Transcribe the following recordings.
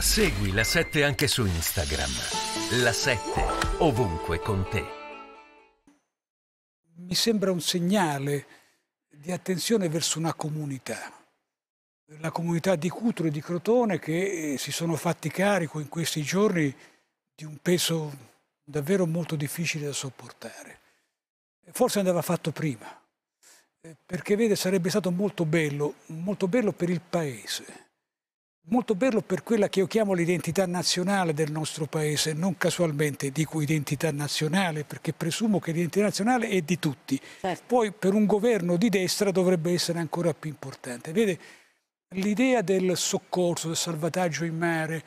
Segui la 7 anche su Instagram. La 7 ovunque con te. Mi sembra un segnale di attenzione verso una comunità. La comunità di Cutro e di Crotone che eh, si sono fatti carico in questi giorni di un peso davvero molto difficile da sopportare. Forse andava fatto prima, eh, perché vede sarebbe stato molto bello, molto bello per il paese, Molto bello per quella che io chiamo l'identità nazionale del nostro paese, non casualmente dico identità nazionale perché presumo che l'identità nazionale è di tutti. Certo. Poi per un governo di destra dovrebbe essere ancora più importante. Vede, l'idea del soccorso, del salvataggio in mare,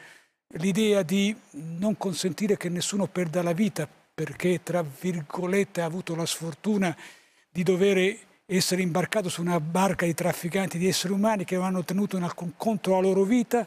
l'idea di non consentire che nessuno perda la vita perché, tra virgolette, ha avuto la sfortuna di dover essere imbarcato su una barca di trafficanti di esseri umani che non hanno tenuto in alcun conto la loro vita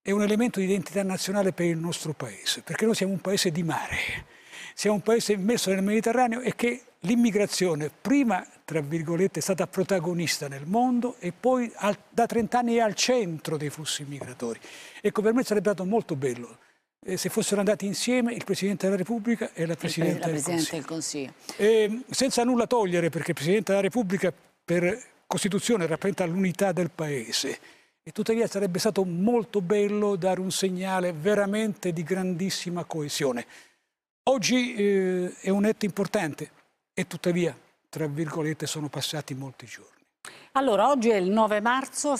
è un elemento di identità nazionale per il nostro paese, perché noi siamo un paese di mare, siamo un paese immerso nel Mediterraneo e che l'immigrazione prima, tra virgolette, è stata protagonista nel mondo e poi al, da 30 anni è al centro dei flussi migratori. Ecco, per me sarebbe stato molto bello eh, se fossero andati insieme il Presidente della Repubblica e la Presidente, la Presidente del Consiglio. Del Consiglio. Ehm, senza nulla togliere, perché il Presidente della Repubblica per Costituzione rappresenta l'unità del Paese. E tuttavia sarebbe stato molto bello dare un segnale veramente di grandissima coesione. Oggi eh, è un netto importante e tuttavia, tra virgolette, sono passati molti giorni. Allora, oggi è il 9 marzo.